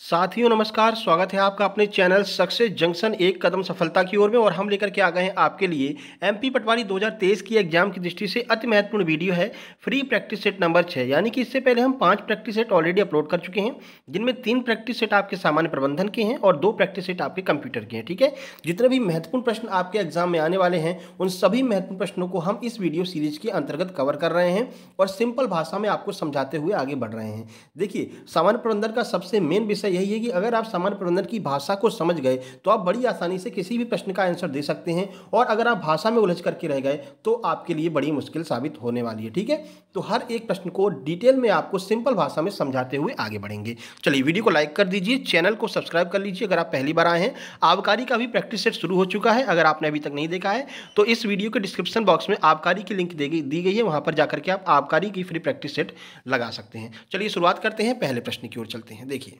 साथियों नमस्कार स्वागत है आपका अपने चैनल सक्सेस जंक्शन एक कदम सफलता की ओर में और हम लेकर के आ गए हैं आपके लिए एमपी पटवारी 2023 की एग्जाम की दृष्टि से अति महत्वपूर्ण वीडियो है फ्री प्रैक्टिस सेट नंबर छः यानी कि इससे पहले हम पांच प्रैक्टिस सेट ऑलरेडी अपलोड कर चुके हैं जिनमें तीन प्रैक्टिस सेट आपके सामान्य प्रबंधन के हैं और दो प्रैक्टिस सेट आपके कंप्यूटर के हैं ठीक है जितने भी महत्वपूर्ण प्रश्न आपके एग्जाम में आने वाले हैं उन सभी महत्वपूर्ण प्रश्नों को हम इस वीडियो सीरीज के अंतर्गत कवर कर रहे हैं और सिंपल भाषा में आपको समझाते हुए आगे बढ़ रहे हैं देखिए सामान्य प्रबंधन का सबसे मेन विषय समस्या यही है कि अगर आप सामान्य प्रबंधन की भाषा को समझ गए तो आप बड़ी आसानी से किसी भी प्रश्न का आंसर दे सकते हैं और अगर आप भाषा में उलझ करके रह गए तो आपके लिए बड़ी मुश्किल साबित होने वाली है ठीक है तो हर एक प्रश्न को डिटेल में आपको सिंपल भाषा में समझाते हुए आगे बढ़ेंगे चलिए वीडियो को लाइक कर दीजिए चैनल को सब्सक्राइब कर लीजिए अगर आप पहली बार आए हैं आबकारी का भी प्रैक्टिस सेट शुरू हो चुका है अगर आपने अभी तक नहीं देखा है तो इस वीडियो के डिस्क्रिप्शन बॉक्स में आबकारी की लिंक दी गई है वहाँ पर जाकर के आप आबकारी की फ्री प्रैक्टिस सेट लगा सकते हैं चलिए शुरुआत करते हैं पहले प्रश्न की ओर चलते हैं देखिए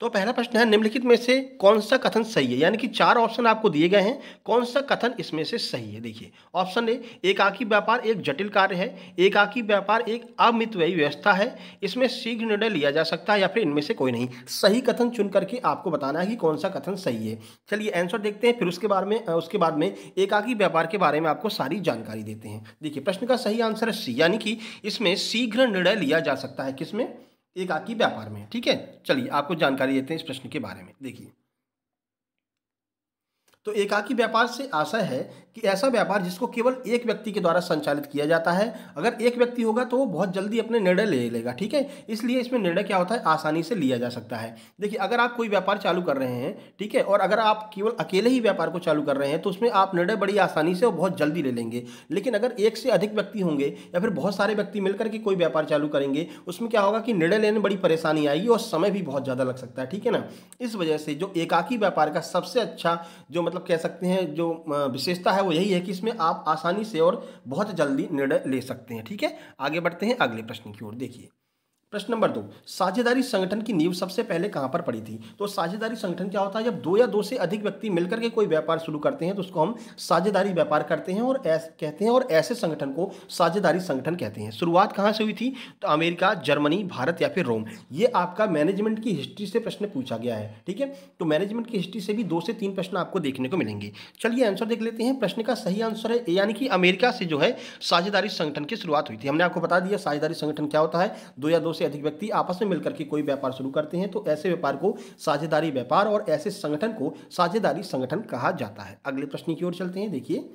तो पहला प्रश्न है निम्नलिखित में से कौन सा कथन सही है यानी कि चार ऑप्शन आपको दिए गए हैं कौन सा कथन इसमें से सही है देखिए ऑप्शन ए एकाकी व्यापार एक जटिल कार्य है एकाकी व्यापार एक अमितव्ययी व्यवस्था है इसमें शीघ्र निर्णय लिया जा सकता है या फिर इनमें से कोई नहीं सही कथन चुन करके आपको बताना है कि कौन सा कथन सही है चलिए आंसर देखते हैं फिर उसके बारे में उसके बाद में एकाकी व्यापार के बारे में आपको सारी जानकारी देते हैं देखिए प्रश्न का सही आंसर है सी यानी कि इसमें शीघ्र निर्णय लिया जा सकता है किसमें एक व्यापार में ठीक है चलिए आपको जानकारी देते हैं इस प्रश्न के बारे में देखिए तो एकाकी व्यापार से आशा है कि ऐसा व्यापार जिसको केवल एक व्यक्ति के द्वारा संचालित किया जाता है अगर एक व्यक्ति होगा तो वो बहुत जल्दी अपने निर्णय ले लेगा ठीक है इसलिए इसमें निर्णय क्या होता है आसानी से लिया जा सकता है देखिए अगर आप कोई व्यापार चालू कर रहे हैं ठीक है और अगर आप केवल अकेले ही व्यापार को चालू कर रहे हैं तो उसमें आप निर्णय बड़ी आसानी से और बहुत जल्दी ले लेंगे लेकिन अगर एक से अधिक व्यक्ति होंगे या फिर बहुत सारे व्यक्ति मिलकर के कोई व्यापार चालू करेंगे उसमें क्या होगा कि निर्णय लेने बड़ी परेशानी आएगी और समय भी बहुत ज़्यादा लग सकता है ठीक है ना इस वजह से जो एकाकी व्यापार का सबसे अच्छा जो मतलब कह सकते हैं जो विशेषता है वो यही है कि इसमें आप आसानी से और बहुत जल्दी निर्णय ले सकते हैं ठीक है आगे बढ़ते हैं अगले प्रश्न की ओर देखिए प्रश्न नंबर दो साझेदारी संगठन की नींव सबसे पहले कहां पर पड़ी थी तो साझेदारी संगठन क्या होता है जब दो या दो से अधिक व्यक्ति मिलकर के कोई व्यापार शुरू करते हैं तो उसको हम साझेदारी व्यापार करते हैं और ऐसे कहते हैं और ऐसे संगठन को साझेदारी संगठन कहते हैं शुरुआत कहां से हुई थी तो अमेरिका जर्मनी भारत या फिर रोम ये आपका मैनेजमेंट की हिस्ट्री से प्रश्न पूछा गया है ठीक है तो मैनेजमेंट की हिस्ट्री से भी दो से तीन प्रश्न आपको देखने को मिलेंगे चलिए आंसर देख लेते हैं प्रश्न का सही आंसर है यानी कि अमेरिका से जो है साझेदारी संगठन की शुरुआत हुई थी हमने आपको बता दिया साझेदारी संगठन क्या होता है दो या दो से अधिक व्यक्ति आपस में मिलकर के कोई व्यापार शुरू करते हैं तो ऐसे व्यापार को साझेदारी व्यापार और ऐसे संगठन को साझेदारी संगठन कहा जाता है अगले प्रश्न की ओर चलते हैं देखिए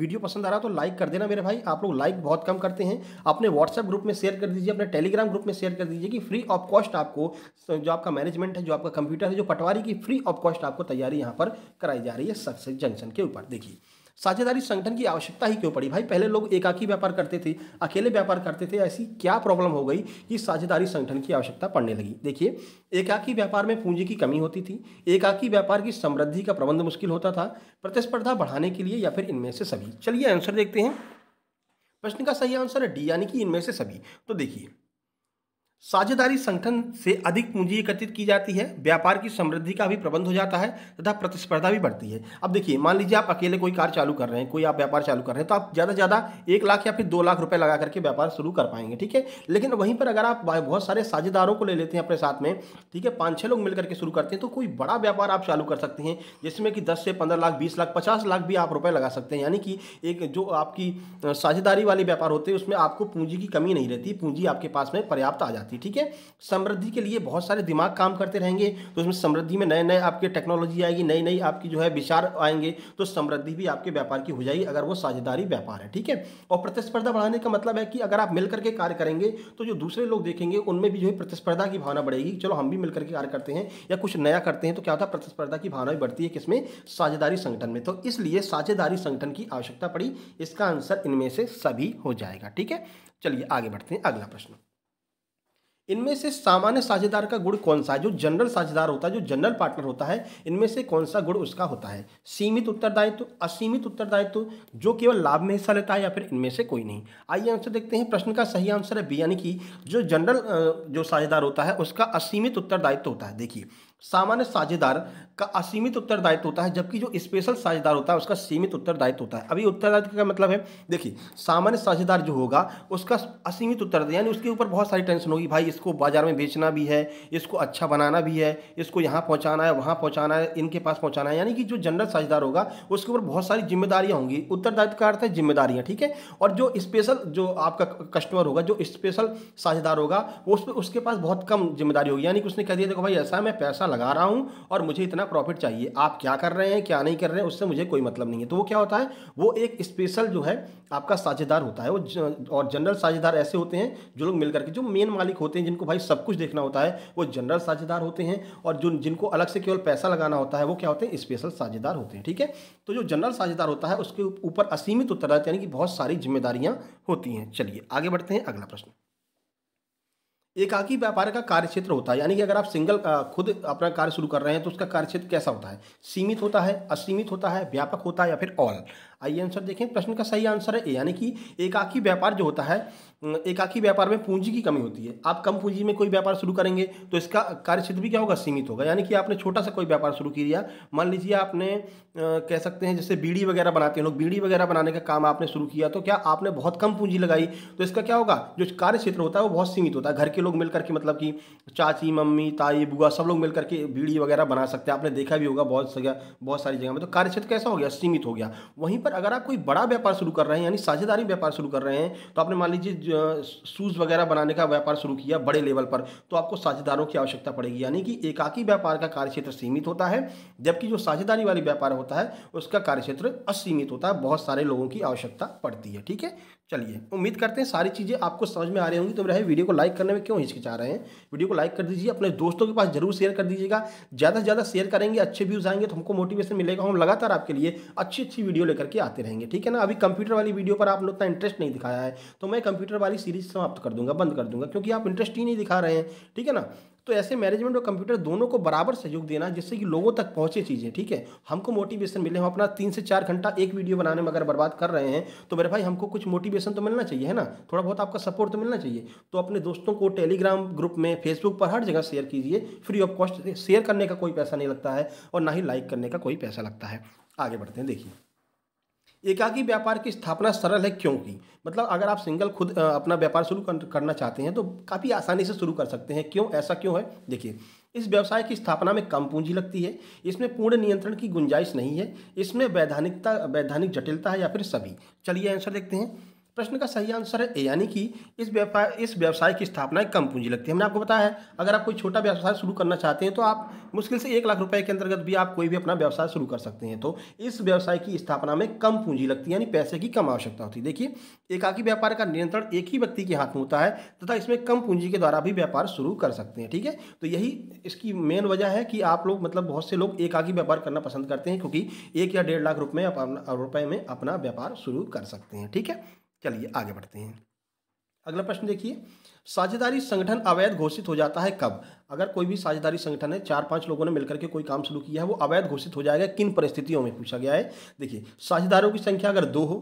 वीडियो पसंद आ रहा तो लाइक कर देना मेरे भाई आप लोग लाइक बहुत कम करते हैं अपने व्हाट्सएप ग्रुप में शेयर कर दीजिए अपने टेलीग्राम ग्रुप में शेयर कर दीजिए कि फ्री ऑफ कॉस्ट आपको जो आपका मैनेजमेंट है जो आपका कंप्यूटर है जो पटवारी की फ्री ऑफ कॉस्ट आपको तैयारी यहाँ पर कराई जा रही है सक्सेस जंक्शन के ऊपर देखिए साझेदारी संगठन की आवश्यकता ही क्यों पड़ी भाई पहले लोग एकाकी व्यापार करते थे अकेले व्यापार करते थे ऐसी क्या प्रॉब्लम हो गई कि साझेदारी संगठन की आवश्यकता पड़ने लगी देखिए एकाकी व्यापार में पूंजी की कमी होती थी एकाकी व्यापार की समृद्धि का प्रबंध मुश्किल होता था प्रतिस्पर्धा बढ़ाने के लिए या फिर इनमें से सभी चलिए आंसर देखते हैं प्रश्न का सही आंसर है डी यानी कि इनमें से सभी तो देखिए साझेदारी संगठन से अधिक पूंजी एकत्रित की जाती है व्यापार की समृद्धि का भी प्रबंध हो जाता है तथा प्रतिस्पर्धा भी बढ़ती है अब देखिए मान लीजिए आप अकेले कोई कार चालू कर रहे हैं कोई आप व्यापार चालू कर रहे हैं तो आप ज़्यादा से ज़्यादा एक लाख या फिर दो लाख रुपये लगा करके व्यापार शुरू कर पाएंगे ठीक है लेकिन वहीं पर अगर आप बहुत सारे साझेदारों को ले लेते हैं अपने साथ में ठीक है पाँच छः लोग मिल करके शुरू करते हैं तो कोई बड़ा व्यापार आप चालू कर सकते हैं जिसमें कि दस से पंद्रह लाख बीस लाख पचास लाख भी आप रुपये लगा सकते हैं यानी कि एक जो आपकी साझेदारी वाले व्यापार होते हैं उसमें आपको पूंजी की कमी नहीं रहती पूंजी आपके पास में पर्याप्त आ जाती है थी ठीक है समृद्धि के लिए बहुत सारे दिमाग काम करते रहेंगे तो उसमें समृद्धि में नए नए आपके टेक्नोलॉजी आएगी नई नई आपकी जो है विचार आएंगे तो समृद्धि भी आपके व्यापार की हो जाएगी अगर वो साझेदारी व्यापार है ठीक है और प्रतिस्पर्धा बढ़ाने का मतलब है कि अगर आप मिलकर के कार्य करेंगे तो जो दूसरे लोग देखेंगे उनमें भी जो है प्रतिस्पर्धा की भावना बढ़ेगी चलो हम भी मिलकर के कार्य करते हैं या कुछ नया करते हैं तो क्या होता है प्रतिस्पर्धा की भावना भी बढ़ती है किसमें साझेदारी संगठन में तो इसलिए साझेदारी संगठन की आवश्यकता पड़ी इसका आंसर इनमें से सभी हो जाएगा ठीक है चलिए आगे बढ़ते हैं अगला प्रश्न इनमें से सामान्य साझेदार का गुण कौन सा है जो जनरल साझेदार होता है जो जनरल पार्टनर होता है इनमें से कौन सा गुण उसका होता है सीमित उत्तरदायित्व असीमित उत्तरदायित्व जो केवल लाभ में हिस्सा लेता है या फिर इनमें से कोई नहीं आइए आंसर देखते हैं प्रश्न का सही आंसर है बी यानी कि जो जनरल जो साझेदार होता है उसका असीमित उत्तरदायित्व होता है देखिए सामान्य साझेदार का असीमित उत्तरदायित्व होता है जबकि जो स्पेशल साझेदार होता है उसका सीमित उत्तरदायित्व होता है अभी उत्तरदायित्व का मतलब है देखिए सामान्य साझेदार जो होगा उसका असीमित उत्तरदायित्व यानी उसके ऊपर बहुत सारी टेंशन होगी भाई इसको बाजार में बेचना भी है इसको अच्छा बनाना भी है इसको यहाँ पहुँचाना है वहाँ पहुँचाना है इनके पास पहुँचाना है यानी कि जो जनरल साझेदार होगा उसके ऊपर बहुत सारी जिम्मेदारियाँ होंगी उत्तरदायित्व का अर्थ है जिम्मेदारियाँ ठीक है और जो स्पेशल जो आपका कस्टमर होगा जो स्पेशल साझेदार होगा उस पर उसके पास बहुत कम जिम्मेदारी होगी यानी कि उसने कह दिया देखो भाई ऐसा मैं पैसा लगा रहा हूँ और मुझे इतना प्रॉफिट चाहिए आप क्या कर रहे हैं क्या नहीं कर रहे हैं उससे मुझे कोई मतलब नहीं है तो वो क्या होता है वो एक स्पेशल जो है आपका साझेदार होता है वो और जनरल साझेदार ऐसे होते हैं जो लोग मिलकर के जो मेन मालिक होते हैं जिनको भाई सब कुछ देखना होता है वो जनरल साझेदार होते हैं और जो जिनको अलग से केवल पैसा लगाना होता है वो क्या होते हैं स्पेशल साझेदार होते हैं ठीक है तो जो जनरल साझेदार होता है उसके ऊपर असीमित उत्तरदायित्व यानी कि बहुत सारी जिम्मेदारियाँ होती हैं चलिए आगे बढ़ते हैं अगला प्रश्न एकाकी व्यापार का कार्य क्षेत्र होता है यानी कि अगर आप सिंगल खुद अपना कार्य शुरू कर रहे हैं तो उसका कार्य क्षेत्र कैसा होता है सीमित होता है असीमित होता है व्यापक होता है या फिर ऑल आइए आंसर देखें प्रश्न का सही आंसर है ए यानी कि एकाकी व्यापार जो होता है एकाकी व्यापार में पूंजी की कमी होती है आप कम पूंजी में कोई व्यापार शुरू करेंगे तो इसका कार्यक्षेत्र भी क्या होगा सीमित होगा यानी कि आपने छोटा सा कोई व्यापार शुरू किया मान लीजिए आपने कह सकते हैं जैसे बीड़ी वगैरह बनाते हैं लोग बीड़ी वगैरह बनाने का काम आपने शुरू किया तो क्या आपने बहुत कम पूंजी लगाई तो इसका क्या होगा जो कार्य क्षेत्र होता है वो बहुत सीमित होता है घर के लोग मिलकर के मतलब कि चाची मम्मी ताई बुआ सब लोग मिलकर के बीड़ी वगैरह बना सकते हैं आपने देखा भी होगा बहुत बहुत सारी जगह में तो कार्यक्षेत्र कैसा हो गया सीमित हो गया वहीं पर अगर आप कोई बड़ा व्यापार शुरू कर रहे हैं यानी साझेदारी व्यापार शुरू कर रहे हैं तो आपने मान लीजिए शूज़ वगैरह बनाने का व्यापार शुरू किया बड़े लेवल पर तो आपको साझेदारों की आवश्यकता पड़ेगी यानी कि एकाकी व्यापार का कार्यक्षेत्र सीमित होता है जबकि जो साझेदारी वाली व्यापार होता है उसका कार्यक्षेत्र असीमित होता है बहुत सारे लोगों की आवश्यकता पड़ती है ठीक है चलिए उम्मीद करते हैं सारी चीज़ें आपको समझ में आ रही होंगी तो मेरा वीडियो को लाइक करने में क्यों हिचकिचा रहे हैं वीडियो को लाइक कर दीजिए अपने दोस्तों के पास जरूर शेयर कर दीजिएगा ज़्यादा से ज़्यादा शेयर करेंगे अच्छे व्यूज़ आएंगे तो हमको मोटिवेशन मिलेगा हम लगातार आपके लिए अच्छी अच्छी वीडियो लेकर के आते रहेंगे ठीक है ना अभी कंप्यूटर वाली वीडियो पर आपने उतना इंटरेस्ट नहीं दिखाया है तो मैं कंप्यूटर वाली सीरीज समाप्त कर दूँगा बंद कर दूंगा क्योंकि आप इंटरेस्ट ही नहीं दिखा रहे हैं ठीक है ना तो ऐसे मैनेजमेंट और कंप्यूटर दोनों को बराबर सहयोग देना जिससे कि लोगों तक पहुंचे चीज़ें ठीक है हमको मोटिवेशन मिले हम अपना तीन से चार घंटा एक वीडियो बनाने में अगर बर्बाद कर रहे हैं तो मेरे भाई हमको कुछ मोटिवेशन तो मिलना चाहिए है ना थोड़ा बहुत आपका सपोर्ट तो मिलना चाहिए तो अपने दोस्तों को टेलीग्राम ग्रुप में फेसबुक पर हर जगह शेयर कीजिए फ्री ऑफ कॉस्ट शेयर करने का कोई पैसा नहीं लगता है और ना ही लाइक करने का कोई पैसा लगता है आगे बढ़ते हैं देखिए एकाकी व्यापार की स्थापना सरल है क्योंकि मतलब अगर आप सिंगल खुद अपना व्यापार शुरू करना चाहते हैं तो काफ़ी आसानी से शुरू कर सकते हैं क्यों ऐसा क्यों है देखिए इस व्यवसाय की स्थापना में कम पूंजी लगती है इसमें पूर्ण नियंत्रण की गुंजाइश नहीं है इसमें वैधानिकता वैधानिक जटिलता है या फिर सभी चलिए आंसर देखते हैं प्रश्न का सही आंसर है ए यानी कि इस व्यापार इस व्यवसाय की स्थापना कम पूंजी लगती है हमने आपको बताया है अगर आप कोई छोटा व्यवसाय शुरू करना चाहते हैं तो आप मुश्किल से एक लाख रुपए के अंतर्गत भी आप कोई भी अपना व्यवसाय शुरू कर सकते हैं तो इस व्यवसाय की स्थापना में कम पूंजी लगती है यानी पैसे की कम आवश्यकता होती है देखिए एकाकी व्यापार का नियंत्रण एक ही व्यक्ति के हाथ में होता है तथा इसमें कम पूंजी के द्वारा भी व्यापार शुरू कर सकते हैं ठीक है तो यही इसकी मेन वजह है कि आप लोग मतलब बहुत से लोग एकाकी व्यापार करना पसंद करते हैं क्योंकि एक या डेढ़ लाख रुपये में रुपये में अपना व्यापार शुरू कर सकते हैं ठीक है चलिए आगे बढ़ते हैं अगला प्रश्न देखिए साझेदारी संगठन अवैध घोषित हो जाता है कब अगर कोई भी साझेदारी संगठन है चार पांच लोगों ने मिलकर के कोई काम शुरू किया है वो अवैध घोषित हो जाएगा किन परिस्थितियों में पूछा गया है देखिए साझेदारों की संख्या अगर दो हो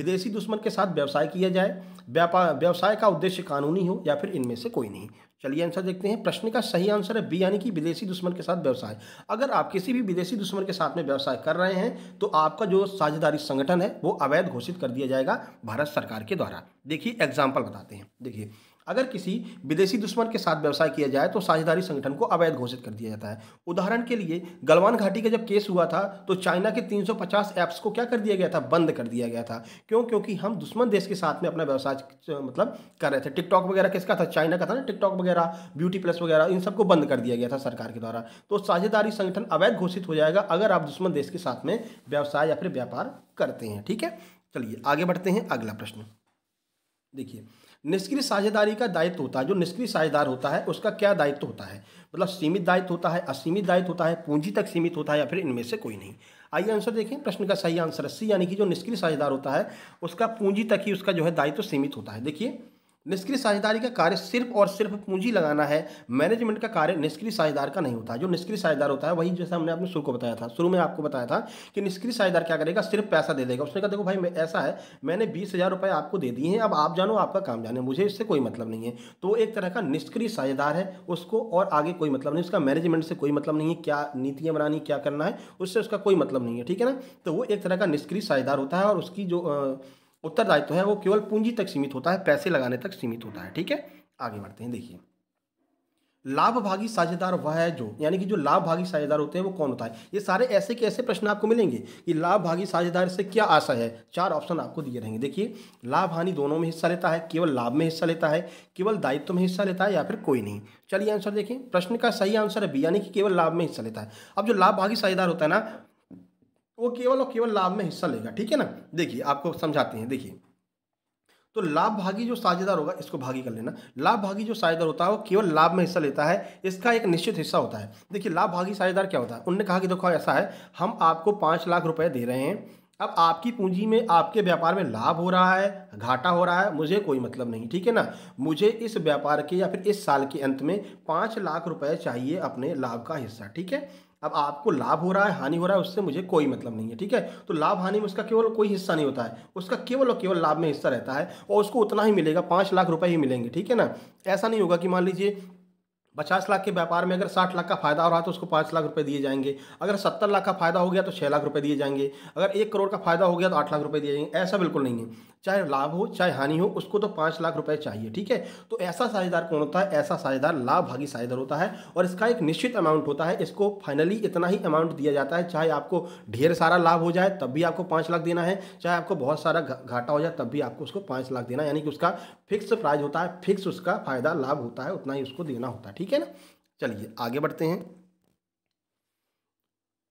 विदेशी दुश्मन के साथ व्यवसाय किया जाए व्यापार व्यवसाय का उद्देश्य कानूनी हो या फिर इनमें से कोई नहीं चलिए आंसर देखते हैं प्रश्न का सही आंसर है बी यानी कि विदेशी दुश्मन के साथ व्यवसाय अगर आप किसी भी विदेशी दुश्मन के साथ में व्यवसाय कर रहे हैं तो आपका जो साझेदारी संगठन है वो अवैध घोषित कर दिया जाएगा भारत सरकार के द्वारा देखिए एग्जाम्पल बताते हैं देखिए अगर किसी विदेशी दुश्मन के साथ व्यवसाय किया जाए तो साझेदारी संगठन को अवैध घोषित कर दिया जाता है उदाहरण के लिए गलवान घाटी का जब केस हुआ था तो चाइना के 350 ऐप्स को क्या कर दिया गया था बंद कर दिया गया था क्यों क्योंकि हम दुश्मन देश के साथ में अपना व्यवसाय मतलब कर रहे थे टिकटॉक वगैरह किसका था चाइना का था ना टिकटॉक वगैरह ब्यूटी प्लस वगैरह इन सबको बंद कर दिया गया था सरकार के द्वारा तो साझेदारी संगठन अवैध घोषित हो जाएगा अगर आप दुश्मन देश के साथ में व्यवसाय या फिर व्यापार करते हैं ठीक है चलिए आगे बढ़ते हैं अगला प्रश्न देखिए निष्क्रिय साझेदारी का दायित्व होता है जो निष्क्रिय साझेदार होता है उसका क्या दायित्व होता है मतलब सीमित दायित्व होता है असीमित दायित्व होता है पूंजी तक सीमित होता है या फिर इनमें से कोई नहीं आइए आंसर देखें प्रश्न का सही आंसर सी यानी कि जो निष्क्रिय साझेदार होता है उसका पूंजी तक ही उसका जो है दायित्व सीमित होता है देखिए निष्क्रिय साझेदारी का कार्य सिर्फ और सिर्फ पूंजी लगाना है मैनेजमेंट का कार्य निष्क्रिय साझेदार का नहीं होता जो निष्क्रिय साझेदार होता है वही जैसे हमने अपने शुरू को बताया था शुरू में आपको बताया था कि निष्क्रिय साझेदार क्या करेगा सिर्फ पैसा दे देगा उसने कहा देखो भाई ऐसा है मैंने बीस हज़ार रुपये आपको दे दिए हैं अब आप जानो आपका काम जाने मुझे इससे कोई मतलब नहीं है तो एक तरह का निष्क्रिय साझेदार है उसको और आगे कोई मतलब नहीं उसका मैनेजमेंट से कोई मतलब नहीं है क्या नीतियाँ बनानी क्या करना है उससे उसका कोई मतलब नहीं है ठीक है ना तो वो एक तरह का निष्क्रिय साझेदार होता है और उसकी जो उत्तरदायित्व है वो केवल पूंजी तक सीमित होता है पैसे लगाने तक सीमित होता है ठीक है आगे बढ़ते हैं देखिए लाभभागी साझेदार वह है जो यानी कि जो लाभभागी साझेदार होते हैं वो कौन होता है ये सारे ऐसे के ऐसे प्रश्न आपको मिलेंगे कि लाभभागी साझेदार से क्या आशा है चार ऑप्शन आपको दिए रहेंगे देखिए लाभ हानि दोनों में हिस्सा लेता है केवल लाभ में हिस्सा लेता है केवल दायित्व में हिस्सा लेता है या फिर कोई नहीं चलिए आंसर देखें प्रश्न का सही आंसर है बी यानी कि केवल लाभ में हिस्सा लेता है अब जो लाभभागी साझेदार होता है ना वो केवल और केवल लाभ में हिस्सा लेगा ठीक है ना देखिए आपको समझाते हैं देखिए तो लाभ भागी जो साझेदार होगा इसको भागी कर लेना लाभ भागी जो साझेदार होता है वो केवल लाभ में हिस्सा लेता है इसका एक निश्चित हिस्सा होता है देखिए लाभ भागी साझेदार क्या होता है उनने कहा कि देखो ऐसा है हम आपको पाँच लाख रुपए दे रहे हैं अब आपकी पूंजी में आपके व्यापार में लाभ हो रहा है घाटा हो रहा है मुझे कोई मतलब नहीं ठीक है ना मुझे इस व्यापार के या फिर इस साल के अंत में पाँच लाख रुपए चाहिए अपने लाभ का हिस्सा ठीक है अब आपको लाभ हो रहा है हानि हो रहा है उससे मुझे कोई मतलब नहीं है ठीक है तो लाभ हानि में उसका केवल कोई हिस्सा नहीं होता है उसका केवल और केवल लाभ में हिस्सा रहता है और उसको उतना ही मिलेगा पाँच लाख रुपए ही मिलेंगे ठीक है ना ऐसा नहीं होगा कि मान लीजिए पचास लाख के व्यापार में अगर साठ लाख का फायदा हो रहा है तो उसको पाँच लाख रुपए दिए जाएंगे अगर सत्तर लाख का फायदा हो गया तो छः लाख रुपए दिए जाएंगे अगर एक करोड़ का फायदा हो गया तो आठ लाख रुपए दिए जाएंगे ऐसा बिल्कुल नहीं है चाहे लाभ हो चाहे हानि हो उसको तो पाँच लाख रुपए चाहिए ठीक है तो ऐसा साझेदार कौन होता है ऐसा साझेदार लाभ भागी साझेदार होता है और इसका एक निश्चित अमाउंट होता है इसको फाइनली इतना ही अमाउंट दिया जाता है चाहे आपको ढेर सारा लाभ हो जाए तब भी आपको पाँच लाख देना है चाहे आपको बहुत सारा घाटा हो जाए तब भी आपको उसको पाँच लाख देना यानी कि उसका फिक्स प्राइज होता है फिक्स उसका फायदा लाभ होता है उतना ही उसको देना होता है ठीक है ना चलिए आगे बढ़ते हैं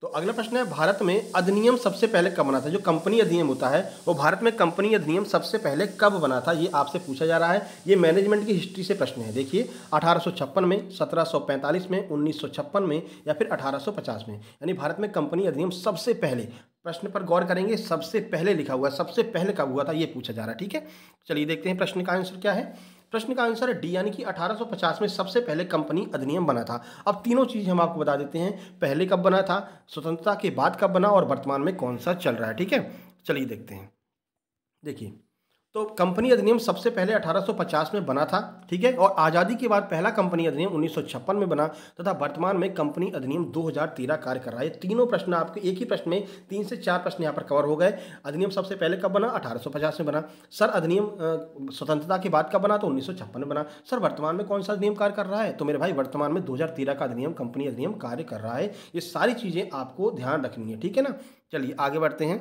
तो अगला प्रश्न है भारत में अधिनियम सबसे पहले कब बना था जो कंपनी अधिनियम होता है वो भारत में कंपनी अधिनियम सबसे पहले कब बना था ये आपसे पूछा जा रहा है ये मैनेजमेंट की हिस्ट्री से प्रश्न है देखिए अठारह में 1745 में 1956 में या फिर 1850 में यानी भारत में कंपनी अधिनियम सबसे पहले प्रश्न पर गौर करेंगे सबसे पहले लिखा हुआ है सबसे पहले कब हुआ था ये पूछा जा रहा है ठीक है चलिए देखते हैं प्रश्न का आंसर क्या है प्रश्न का आंसर है डी यानी कि 1850 में सबसे पहले कंपनी अधिनियम बना था अब तीनों चीज़ हम आपको बता देते हैं पहले कब बना था स्वतंत्रता के बाद कब बना और वर्तमान में कौन सा चल रहा है ठीक है चलिए देखते हैं देखिए तो कंपनी अधिनियम सबसे पहले 1850 में बना था ठीक है और आज़ादी के बाद पहला कंपनी अधिनियम उन्नीस में बना तथा वर्तमान में कंपनी अधिनियम 2013 कार्य कर रहा है तीनों प्रश्न आपके एक ही प्रश्न में तीन से चार प्रश्न यहाँ पर कवर हो गए अधिनियम सबसे पहले कब बना 1850 में बना सर अधिनियम स्वतंत्रता के बाद कब बना तो उन्नीस में बना सर वर्तमान में कौन सा अधिनियम कार्य कर रहा है तो मेरे भाई वर्तमान में दो का अधिनियम कंपनी अधिनियम कार्य कर रहा है ये सारी चीज़ें आपको ध्यान रखनी है ठीक है ना चलिए आगे बढ़ते हैं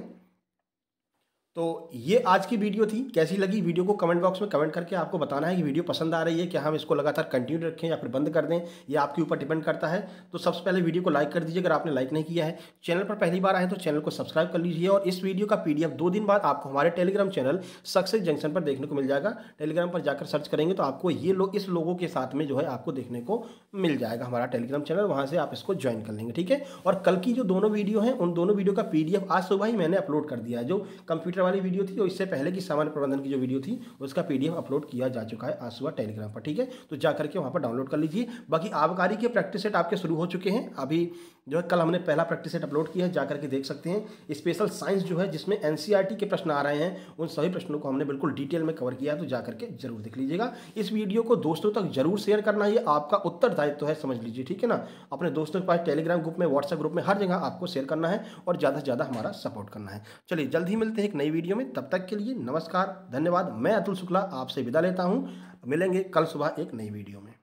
तो ये आज की वीडियो थी कैसी लगी वीडियो को कमेंट बॉक्स में कमेंट करके आपको बताना है कि वीडियो पसंद आ रही है क्या हाँ, हम इसको लगातार कंटिन्यू रखें या फिर बंद कर दें ये आपके ऊपर डिपेंड करता है तो सबसे पहले वीडियो को लाइक कर दीजिए अगर आपने लाइक नहीं किया है चैनल पर पहली बार आए तो चैनल को सब्सक्राइब कर लीजिए और इस वीडियो का पीडीएफ दो दिन बाद आपको हमारे टेलीग्राम चैनल सक्सेस जंक्शन पर देखने को मिल जाएगा टेलीग्राम पर जाकर सर्च करेंगे तो आपको ये लोग इस लोगों के साथ में जो है आपको देखने को मिल जाएगा हमारा टेलीग्राम चैनल वहाँ से आप इसको ज्वाइन कर लेंगे ठीक है और कल की जो दोनों वीडियो हैं उन दोनों वीडियो का पी आज सुबह ही मैंने अपलोड कर दिया है जो कंप्यूटर सेमेस्टर वाली वीडियो थी और इससे पहले की सामान्य प्रबंधन की जो वीडियो थी उसका पीडीएफ अपलोड किया जा चुका है आज सुबह टेलीग्राम पर ठीक है तो जा करके वहाँ पर डाउनलोड कर लीजिए बाकी आबकारी के प्रैक्टिस सेट आपके शुरू हो चुके हैं अभी जो है कल हमने पहला प्रैक्टिस सेट अपलोड किया है जा करके देख सकते हैं स्पेशल साइंस जो है जिसमें एन e के प्रश्न आ रहे हैं उन सभी प्रश्नों को हमने बिल्कुल डिटेल में कवर किया है तो जा करके जरूर देख लीजिएगा इस वीडियो को दोस्तों तक जरूर शेयर करना ये आपका उत्तरदायित्व तो है समझ लीजिए ठीक है ना अपने दोस्तों के पास टेलीग्राम ग्रुप में व्हाट्सएप ग्रुप में हर जगह आपको शेयर करना है और ज़्यादा से ज़्यादा हमारा सपोर्ट करना है चलिए जल्द ही मिलते हैं एक नई नई वीडियो में तब तक के लिए नमस्कार धन्यवाद मैं अतुल शुक्ला आपसे विदा लेता हूँ मिलेंगे कल सुबह एक नई वीडियो में